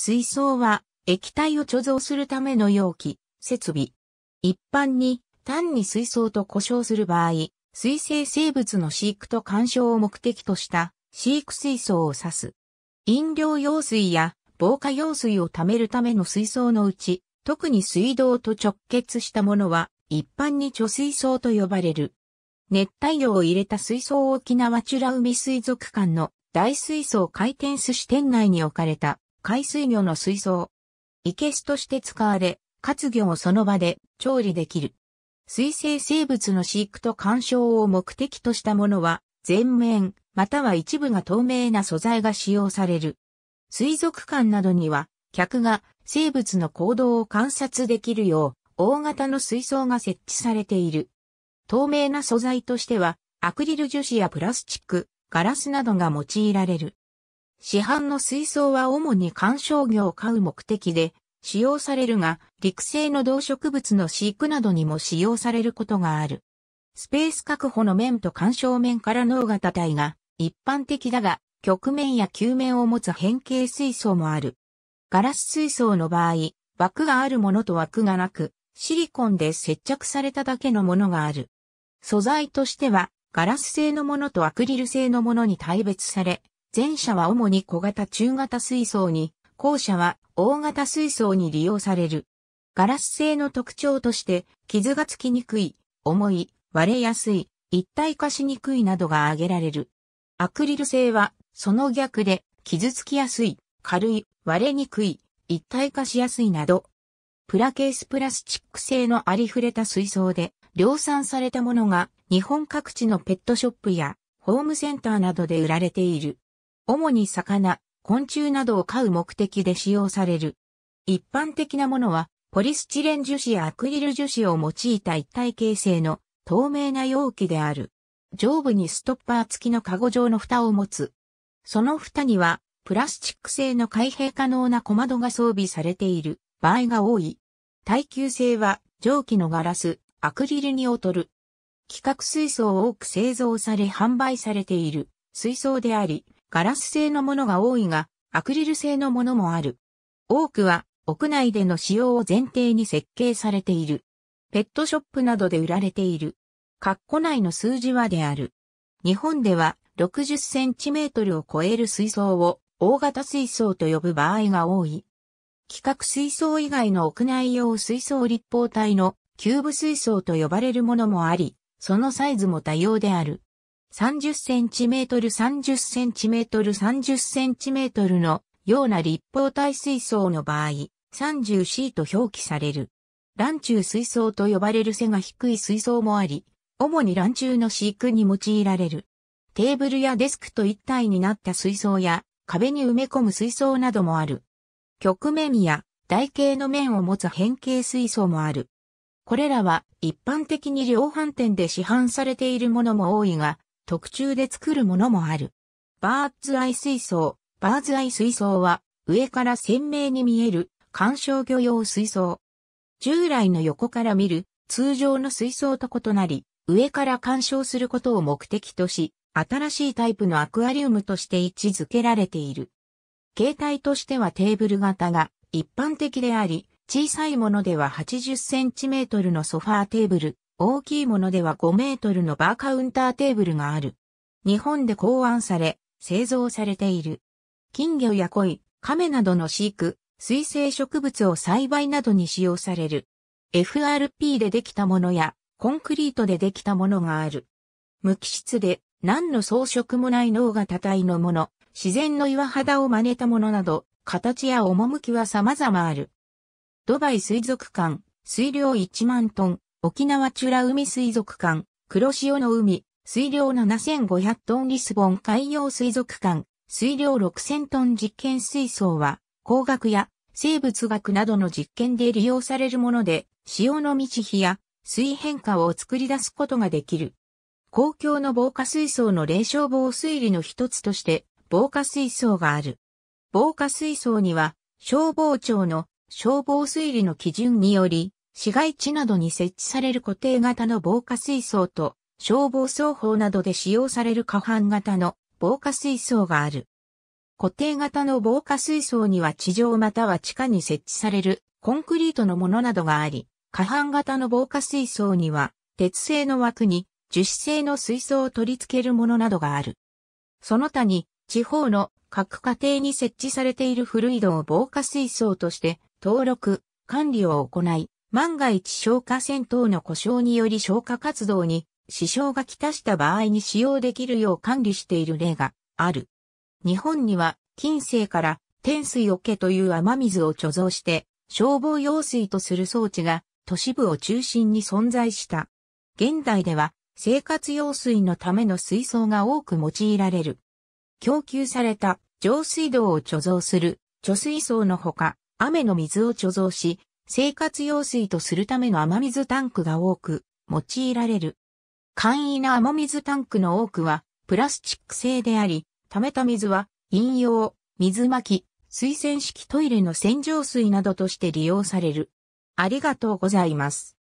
水槽は液体を貯蔵するための容器、設備。一般に単に水槽と呼称する場合、水生生物の飼育と干渉を目的とした飼育水槽を指す。飲料用水や防火用水を貯めるための水槽のうち、特に水道と直結したものは一般に貯水槽と呼ばれる。熱帯魚を入れた水槽沖縄美海水族館の大水槽回転寿司店内に置かれた海水魚の水槽。生けすとして使われ、活魚をその場で調理できる。水生生物の飼育と干渉を目的としたものは、全面、または一部が透明な素材が使用される。水族館などには、客が生物の行動を観察できるよう、大型の水槽が設置されている。透明な素材としては、アクリル樹脂やプラスチック、ガラスなどが用いられる。市販の水槽は主に観賞魚を飼う目的で使用されるが、陸生の動植物の飼育などにも使用されることがある。スペース確保の面と干渉面から脳型体が一般的だが、曲面や球面を持つ変形水槽もある。ガラス水槽の場合、枠があるものと枠がなく、シリコンで接着されただけのものがある。素材としては、ガラス製のものとアクリル製のものに大別され、前者は主に小型中型水槽に、後者は大型水槽に利用される。ガラス製の特徴として、傷がつきにくい、重い、割れやすい、一体化しにくいなどが挙げられる。アクリル製は、その逆で、傷つきやすい、軽い、割れにくい、一体化しやすいなど。プラケースプラスチック製のありふれた水槽で、量産されたものが、日本各地のペットショップや、ホームセンターなどで売られている。主に魚、昆虫などを飼う目的で使用される。一般的なものは、ポリスチレン樹脂やアクリル樹脂を用いた一体形成の透明な容器である。上部にストッパー付きのカゴ状の蓋を持つ。その蓋には、プラスチック製の開閉可能な小窓が装備されている場合が多い。耐久性は蒸気のガラス、アクリルに劣る。規格水槽を多く製造され販売されている水槽であり、ガラス製のものが多いが、アクリル製のものもある。多くは屋内での使用を前提に設計されている。ペットショップなどで売られている。括弧内の数字はである。日本では60センチメートルを超える水槽を大型水槽と呼ぶ場合が多い。規格水槽以外の屋内用水槽立方体のキューブ水槽と呼ばれるものもあり、そのサイズも多様である。30センチメートル30センチメートル30センチメートルのような立方体水槽の場合、30C と表記される。卵中水槽と呼ばれる背が低い水槽もあり、主に卵中の飼育に用いられる。テーブルやデスクと一体になった水槽や壁に埋め込む水槽などもある。曲面や台形の面を持つ変形水槽もある。これらは一般的に量販店で市販されているものも多いが、特注で作るものもある。バーツアイ水槽、バーズアイ水槽は、上から鮮明に見える、観賞魚用水槽。従来の横から見る、通常の水槽と異なり、上から干渉することを目的とし、新しいタイプのアクアリウムとして位置づけられている。形態としてはテーブル型が一般的であり、小さいものでは80センチメートルのソファーテーブル、大きいものでは5メートルのバーカウンターテーブルがある。日本で考案され、製造されている。金魚や鯉、亀などの飼育、水生植物を栽培などに使用される。FRP でできたものや、コンクリートでできたものがある。無機質で、何の装飾もない脳が多体のもの、自然の岩肌を真似たものなど、形や趣は様々ある。ドバイ水族館、水量1万トン、沖縄ュラ海水族館、黒潮の海、水量7500トンリスボン海洋水族館、水量6000トン実験水槽は、工学や生物学などの実験で利用されるもので、潮の満ち干や水変化を作り出すことができる。公共の防火水槽の冷消防水利の一つとして、防火水槽がある。防火水槽には、消防庁の消防水利の基準により、市街地などに設置される固定型の防火水槽と、消防双方などで使用される下半型の防火水槽がある。固定型の防火水槽には地上または地下に設置されるコンクリートのものなどがあり、下半型の防火水槽には鉄製の枠に樹脂製の水槽を取り付けるものなどがある。その他に地方の各家庭に設置されている古井戸を防火水槽として登録、管理を行い、万が一消火栓等の故障により消火活動に支障がきたした場合に使用できるよう管理している例がある。日本には近世から天水桶という雨水を貯蔵して消防用水とする装置が都市部を中心に存在した。現代では生活用水のための水槽が多く用いられる。供給された上水道を貯蔵する貯水槽のほか、雨の水を貯蔵し、生活用水とするための雨水タンクが多く用いられる。簡易な雨水タンクの多くはプラスチック製であり、溜めた水は飲用、水巻き、水洗式トイレの洗浄水などとして利用される。ありがとうございます。